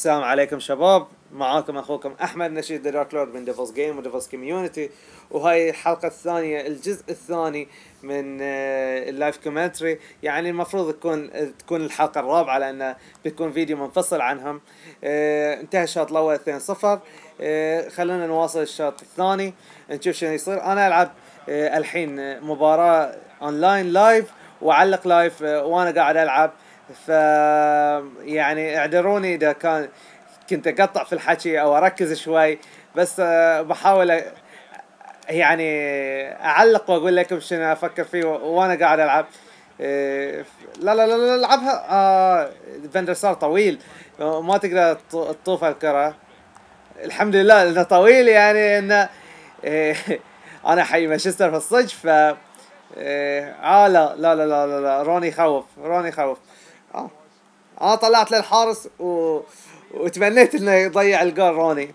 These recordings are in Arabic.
السلام عليكم شباب معاكم اخوكم احمد نشيد ذا دارك لورد من ديفلز جيم وديفلز كوميونتي وهاي الحلقه الثانيه الجزء الثاني من اللايف آه، كومنتري يعني المفروض تكون تكون الحلقه الرابعه لان بيكون فيديو منفصل عنهم آه، انتهى الشوط الاول 2 0 آه، خلونا نواصل الشوط الثاني نشوف شنو يصير انا العب الحين مباراه اونلاين لايف واعلق لايف وانا قاعد العب ف يعني اعذروني اذا كان كنت اقطع في الحكي او اركز شوي بس آه، بحاول يعني اعلق واقول لكم شنو افكر فيه وانا قاعد العب آه، لا لا لا, العبها آه فندرسار طويل آه، ما تقدر تطوف الكره الحمد لله انه طويل يعني انه انا حي مانشستر في الصج ف آه لا لا لا لا لا, لا روني خوف روني خوف انا آه، طلعت للحارس و... وتمنيت انه يضيع الجول روني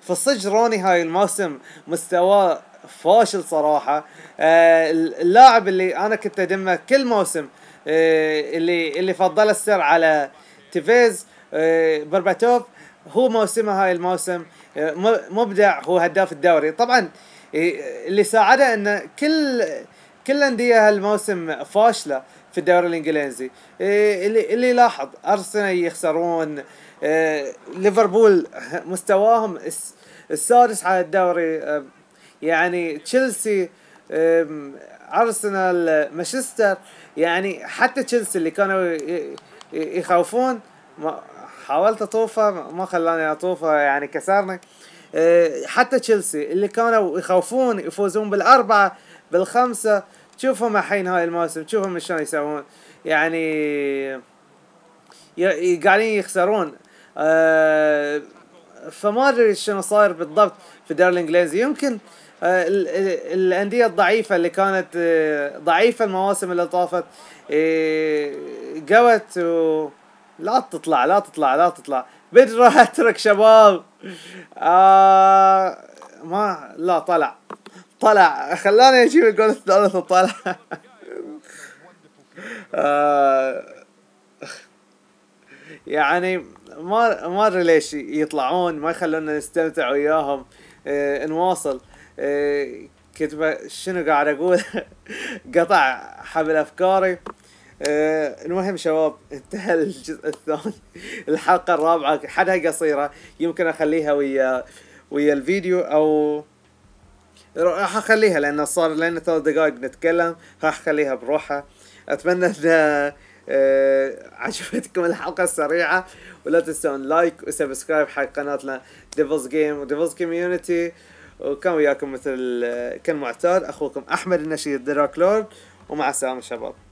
فالصج روني هاي الموسم مستواه فاشل صراحة آه اللاعب اللي أنا كنت أدمه كل موسم آه اللي اللي فضل السر على تيفيز آه برباتوف هو موسمه هاي الموسم آه، مبدع هو هداف الدوري طبعا آه، اللي ساعده انه كل كل الأندية هالموسم فاشلة في الدوري الانجليزي إيه، اللي اللي لاحظ ارسنال يخسرون إيه، ليفربول مستواهم السادس على الدوري إيه، يعني تشيلسي ارسنال مانشستر يعني حتى تشيلسي اللي كانوا يخوفون حاولت اطوفه ما خلاني اطوفه يعني كسرني حتى تشيلسي اللي كانوا يخوفون يفوزون بالاربعه بالخمسه تشوفهم الحين هاي الموسم تشوفهم شلون يسوون يعني قاعدين يخسرون آه، فما ادري شنو صاير بالضبط في الدوري الانجليزي يمكن آه، الانديه الضعيفه اللي كانت آه، ضعيفه المواسم اللي طافت قوت و لا تطلع لا تطلع لا تطلع بدر راح اترك شباب آه ما لا طلع طلع خلاني اجيب الجول الثالث وطلع آه، يعني ما ما ادري ليش يطلعون ما يخلونا نستمتع وياهم اه نواصل اه كنت شنو قاعد اقول قطع حبل افكاري اه المهم شباب انتهى الجزء الثاني الحلقه الرابعه حدها قصيره يمكن اخليها ويا ويا الفيديو او راح اخليها لان صار لنا ثلاث دقائق نتكلم راح اخليها بروحها اتمنى ان آه، عجبتكم الحلقة السريعة ولا تنسون لايك وسبسكرايب حق قناتنا ديفلز جيم وديفلز كوميونتي وكان وياكم مثل آه، كان معتاد اخوكم احمد النشيد دراك لورد ومع السلامة شباب